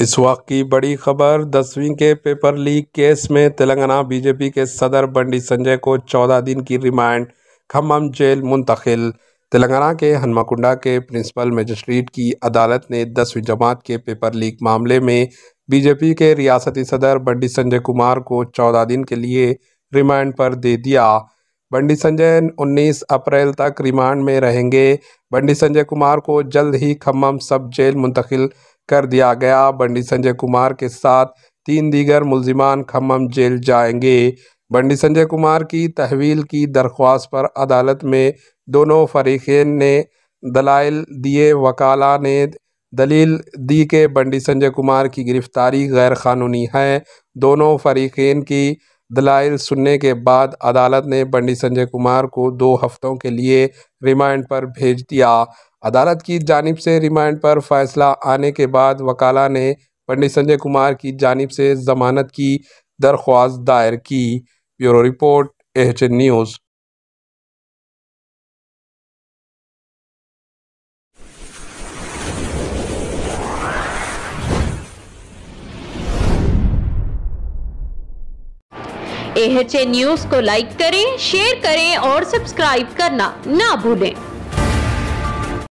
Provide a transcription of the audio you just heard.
इस वक्त की बड़ी खबर दसवीं के पेपर लीक केस में तेलंगाना बीजेपी के सदर बंडी संजय को चौदह दिन की रिमांड खम्भम जेल मुंतकिल तेलंगाना के हनुमाकुंडा के प्रिंसिपल मजिस्ट्रेट की अदालत ने दसवीं जमात के पेपर लीक मामले में बीजेपी के रियासती सदर बंडी संजय कुमार को चौदह दिन के लिए रिमांड पर दे दिया बंडी संजय 19 अप्रैल तक रिमांड में रहेंगे बंडी संजय कुमार को जल्द ही खम्भम सब जेल मुंतकिल कर दिया गया बंडी संजय कुमार के साथ तीन दीगर मुलजिमान खम्भम जेल जाएंगे बंडी संजय कुमार की तहवील की दरख्वास्त पर अदालत में दोनों फरीकें ने दलाइल दिए वकाला ने दलील दी के बंडी संजय कुमार की गिरफ्तारी गैर कानूनी है दोनों फरीकें की दलाइल सुनने के बाद अदालत ने बंडी संजय कुमार को दो हफ्तों के लिए रिमांड पर भेज दिया अदालत की जानब से रिमांड पर फैसला आने के बाद वकाला ने पंडित संजय कुमार की जानब से जमानत की दरख्वास्त दायर की bureau report H news H news को लाइक करें शेयर करें और सब्सक्राइब करना ना भूलें